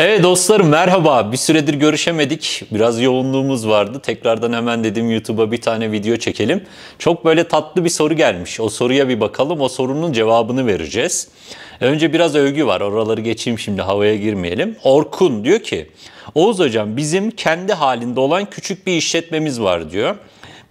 Evet dostlarım merhaba. Bir süredir görüşemedik. Biraz yoğunluğumuz vardı. Tekrardan hemen dedim YouTube'a bir tane video çekelim. Çok böyle tatlı bir soru gelmiş. O soruya bir bakalım. O sorunun cevabını vereceğiz. Önce biraz övgü var. Oraları geçeyim şimdi havaya girmeyelim. Orkun diyor ki Oğuz hocam bizim kendi halinde olan küçük bir işletmemiz var diyor.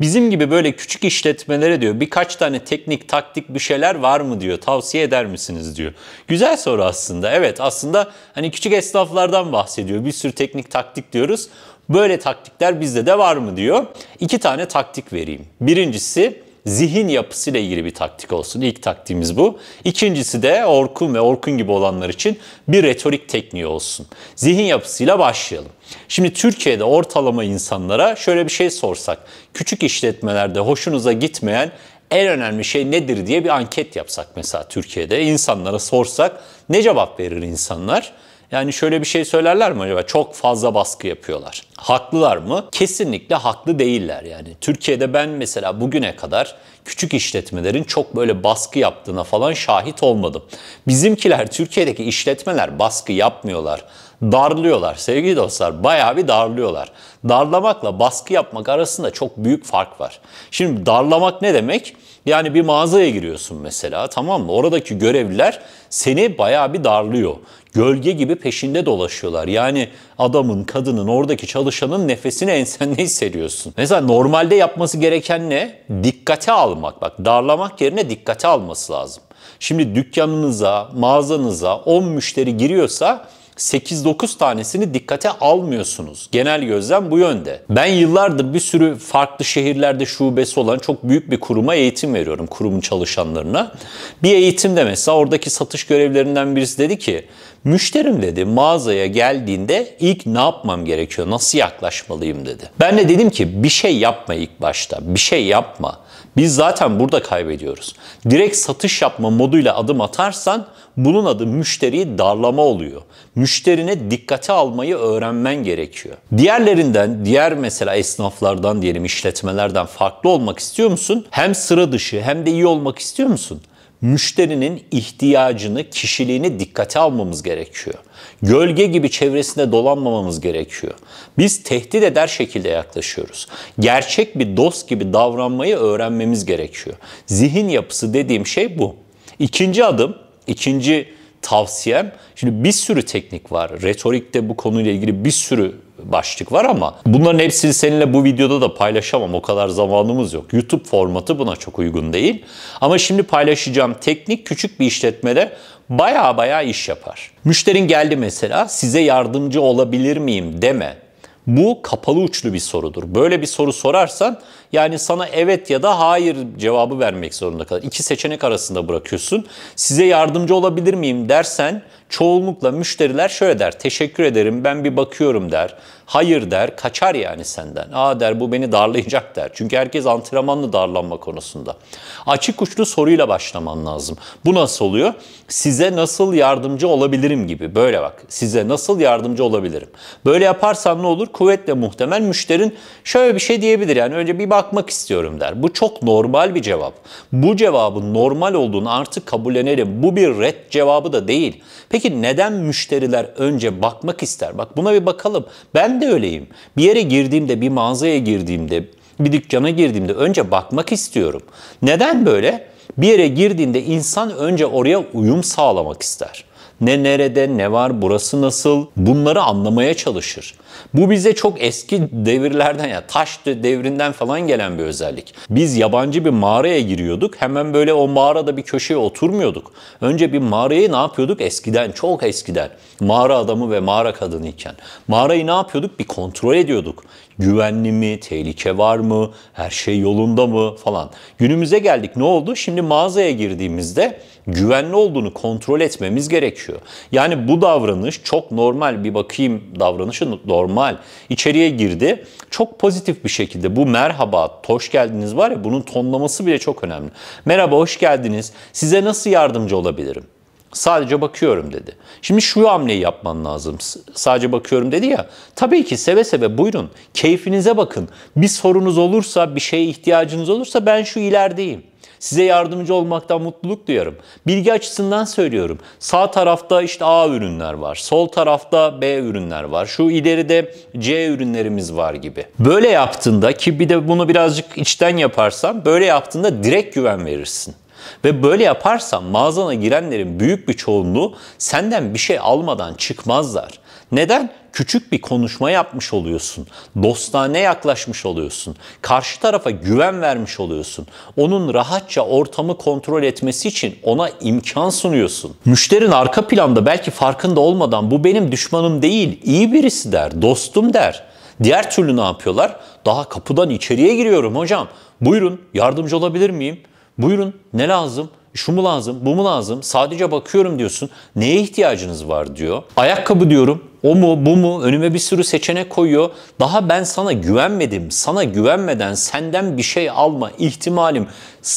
Bizim gibi böyle küçük işletmelere diyor birkaç tane teknik, taktik bir şeyler var mı diyor. Tavsiye eder misiniz diyor. Güzel soru aslında. Evet aslında hani küçük esnaflardan bahsediyor. Bir sürü teknik, taktik diyoruz. Böyle taktikler bizde de var mı diyor. İki tane taktik vereyim. Birincisi zihin yapısıyla ilgili bir taktik olsun. İlk taktiğimiz bu. İkincisi de Orkun ve Orkun gibi olanlar için bir retorik tekniği olsun. Zihin yapısıyla başlayalım. Şimdi Türkiye'de ortalama insanlara şöyle bir şey sorsak. Küçük işletmelerde hoşunuza gitmeyen en önemli şey nedir diye bir anket yapsak mesela Türkiye'de insanlara sorsak ne cevap verir insanlar? Yani şöyle bir şey söylerler mi acaba? Çok fazla baskı yapıyorlar. Haklılar mı? Kesinlikle haklı değiller yani. Türkiye'de ben mesela bugüne kadar küçük işletmelerin çok böyle baskı yaptığına falan şahit olmadım. Bizimkiler Türkiye'deki işletmeler baskı yapmıyorlar darlıyorlar. Sevgili dostlar bayağı bir darlıyorlar. Darlamakla baskı yapmak arasında çok büyük fark var. Şimdi darlamak ne demek? Yani bir mağazaya giriyorsun mesela tamam mı? Oradaki görevliler seni bayağı bir darlıyor. Gölge gibi peşinde dolaşıyorlar. Yani adamın, kadının, oradaki çalışanın nefesini ensende hissediyorsun. Mesela normalde yapması gereken ne? Dikkate almak. Bak darlamak yerine dikkate alması lazım. Şimdi dükkanınıza, mağazanıza 10 müşteri giriyorsa 8-9 tanesini dikkate almıyorsunuz. Genel gözlem bu yönde. Ben yıllardır bir sürü farklı şehirlerde şubesi olan çok büyük bir kuruma eğitim veriyorum kurumun çalışanlarına. Bir eğitimde mesela oradaki satış görevlerinden birisi dedi ki müşterim dedi mağazaya geldiğinde ilk ne yapmam gerekiyor, nasıl yaklaşmalıyım dedi. Ben de dedim ki bir şey yapma ilk başta, bir şey yapma. Biz zaten burada kaybediyoruz. Direkt satış yapma moduyla adım atarsan bunun adı müşteriyi darlama oluyor. Müşterine dikkate almayı öğrenmen gerekiyor. Diğerlerinden, diğer mesela esnaflardan diyelim işletmelerden farklı olmak istiyor musun? Hem sıra dışı hem de iyi olmak istiyor musun? müşterinin ihtiyacını, kişiliğini dikkate almamız gerekiyor. Gölge gibi çevresinde dolanmamamız gerekiyor. Biz tehdit eder şekilde yaklaşıyoruz. Gerçek bir dost gibi davranmayı öğrenmemiz gerekiyor. Zihin yapısı dediğim şey bu. İkinci adım, ikinci tavsiyem, şimdi bir sürü teknik var. Retorikte bu konuyla ilgili bir sürü başlık var ama bunların hepsini seninle bu videoda da paylaşamam. O kadar zamanımız yok. YouTube formatı buna çok uygun değil. Ama şimdi paylaşacağım teknik küçük bir işletmede baya baya iş yapar. Müşterin geldi mesela size yardımcı olabilir miyim deme. Bu kapalı uçlu bir sorudur. Böyle bir soru sorarsan yani sana evet ya da hayır cevabı vermek zorunda kalır. İki seçenek arasında bırakıyorsun. Size yardımcı olabilir miyim dersen çoğunlukla müşteriler şöyle der. Teşekkür ederim ben bir bakıyorum der. Hayır der kaçar yani senden. Aa der bu beni darlayacak der. Çünkü herkes antrenmanlı darlanma konusunda. Açık uçlu soruyla başlaman lazım. Bu nasıl oluyor? Size nasıl yardımcı olabilirim gibi. Böyle bak size nasıl yardımcı olabilirim. Böyle yaparsan ne olur? Kuvvetle muhtemel müşterin şöyle bir şey diyebilir. Yani önce bir bakmak istiyorum der. Bu çok normal bir cevap. Bu cevabın normal olduğunu artık kabullenelim. Bu bir red cevabı da değil. Peki Peki neden müşteriler önce bakmak ister? Bak buna bir bakalım. Ben de öyleyim. Bir yere girdiğimde, bir mağazaya girdiğimde, bir dükkana girdiğimde önce bakmak istiyorum. Neden böyle? Bir yere girdiğinde insan önce oraya uyum sağlamak ister. Ne nerede, ne var, burası nasıl bunları anlamaya çalışır. Bu bize çok eski devirlerden ya taş devrinden falan gelen bir özellik. Biz yabancı bir mağaraya giriyorduk. Hemen böyle o mağarada bir köşeye oturmuyorduk. Önce bir mağarayı ne yapıyorduk? Eskiden, çok eskiden. Mağara adamı ve mağara kadını iken. Mağarayı ne yapıyorduk? Bir kontrol ediyorduk. Güvenli mi? Tehlike var mı? Her şey yolunda mı? Falan. Günümüze geldik. Ne oldu? Şimdi mağazaya girdiğimizde güvenli olduğunu kontrol etmemiz gerekiyor. Yani bu davranış çok normal bir bakayım davranışı normal normal. İçeriye girdi. Çok pozitif bir şekilde bu merhaba, hoş geldiniz var ya bunun tonlaması bile çok önemli. Merhaba, hoş geldiniz. Size nasıl yardımcı olabilirim? Sadece bakıyorum dedi. Şimdi şu hamleyi yapman lazım. Sadece bakıyorum dedi ya. Tabii ki seve seve buyurun. Keyfinize bakın. Bir sorunuz olursa, bir şeye ihtiyacınız olursa ben şu ilerideyim. Size yardımcı olmaktan mutluluk duyarım. Bilgi açısından söylüyorum. Sağ tarafta işte A ürünler var. Sol tarafta B ürünler var. Şu ileride C ürünlerimiz var gibi. Böyle yaptığında ki bir de bunu birazcık içten yaparsan böyle yaptığında direkt güven verirsin. Ve böyle yaparsan mağazana girenlerin büyük bir çoğunluğu senden bir şey almadan çıkmazlar. Neden? Küçük bir konuşma yapmış oluyorsun. Dostane yaklaşmış oluyorsun. Karşı tarafa güven vermiş oluyorsun. Onun rahatça ortamı kontrol etmesi için ona imkan sunuyorsun. Müşterin arka planda belki farkında olmadan bu benim düşmanım değil, iyi birisi der, dostum der. Diğer türlü ne yapıyorlar? Daha kapıdan içeriye giriyorum hocam. Buyurun yardımcı olabilir miyim? Buyurun ne lazım? şu mu lazım, bu mu lazım? Sadece bakıyorum diyorsun. Neye ihtiyacınız var diyor. Ayakkabı diyorum. O mu, bu mu? Önüme bir sürü seçenek koyuyor. Daha ben sana güvenmedim. Sana güvenmeden senden bir şey alma ihtimalim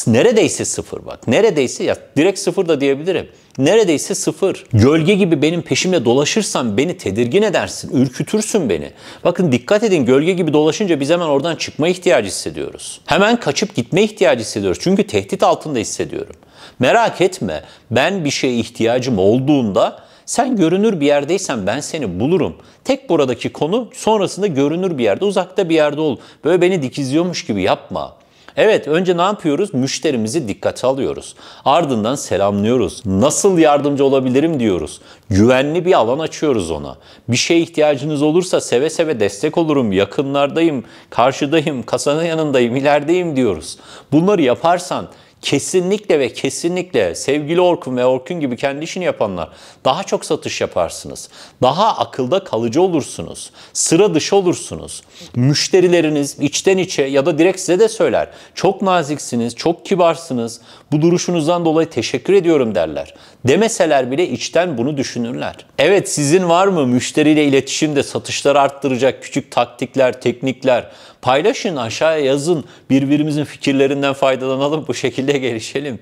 neredeyse sıfır bak. Neredeyse ya direkt sıfır da diyebilirim. Neredeyse sıfır. Gölge gibi benim peşimde dolaşırsan beni tedirgin edersin, ürkütürsün beni. Bakın dikkat edin gölge gibi dolaşınca biz hemen oradan çıkma ihtiyacı hissediyoruz. Hemen kaçıp gitme ihtiyacı hissediyoruz. Çünkü tehdit altında hissediyorum. Merak etme ben bir şeye ihtiyacım olduğunda sen görünür bir yerdeysen ben seni bulurum. Tek buradaki konu sonrasında görünür bir yerde, uzakta bir yerde ol. Böyle beni dikiziyormuş gibi yapma. Evet önce ne yapıyoruz? Müşterimizi dikkate alıyoruz. Ardından selamlıyoruz. Nasıl yardımcı olabilirim diyoruz. Güvenli bir alan açıyoruz ona. Bir şeye ihtiyacınız olursa seve seve destek olurum. Yakınlardayım, karşıdayım, kasanın yanındayım, ilerideyim diyoruz. Bunları yaparsan kesinlikle ve kesinlikle sevgili Orkun ve Orkun gibi kendi işini yapanlar daha çok satış yaparsınız. Daha akılda kalıcı olursunuz. Sıra dışı olursunuz. Müşterileriniz içten içe ya da direkt size de söyler. Çok naziksiniz, çok kibarsınız. Bu duruşunuzdan dolayı teşekkür ediyorum derler. Demeseler bile içten bunu düşünürler. Evet sizin var mı müşteriyle iletişimde satışları arttıracak küçük taktikler, teknikler, Paylaşın, aşağıya yazın. Birbirimizin fikirlerinden faydalanalım, bu şekilde gelişelim.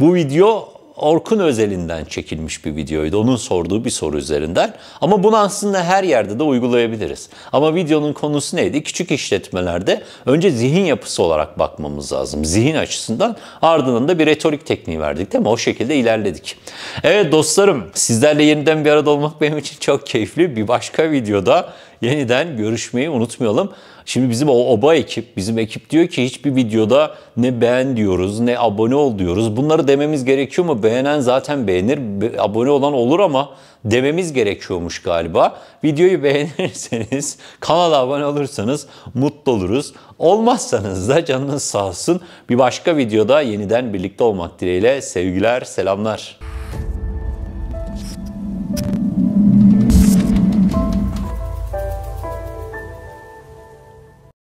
Bu video Orkun özelinden çekilmiş bir videoydu. Onun sorduğu bir soru üzerinden. Ama bunu aslında her yerde de uygulayabiliriz. Ama videonun konusu neydi? Küçük işletmelerde önce zihin yapısı olarak bakmamız lazım. Zihin açısından ardından da bir retorik tekniği verdik değil mi? O şekilde ilerledik. Evet dostlarım sizlerle yeniden bir arada olmak benim için çok keyifli. Bir başka videoda yeniden görüşmeyi unutmayalım. Şimdi bizim o oba ekip, bizim ekip diyor ki hiçbir videoda ne beğen diyoruz, ne abone ol diyoruz. Bunları dememiz gerekiyor mu? Beğenen zaten beğenir, abone olan olur ama dememiz gerekiyormuş galiba. Videoyu beğenirseniz, kanala abone olursanız mutlu oluruz. Olmazsanız da canınız sağ olsun. Bir başka videoda yeniden birlikte olmak dileğiyle sevgiler, selamlar.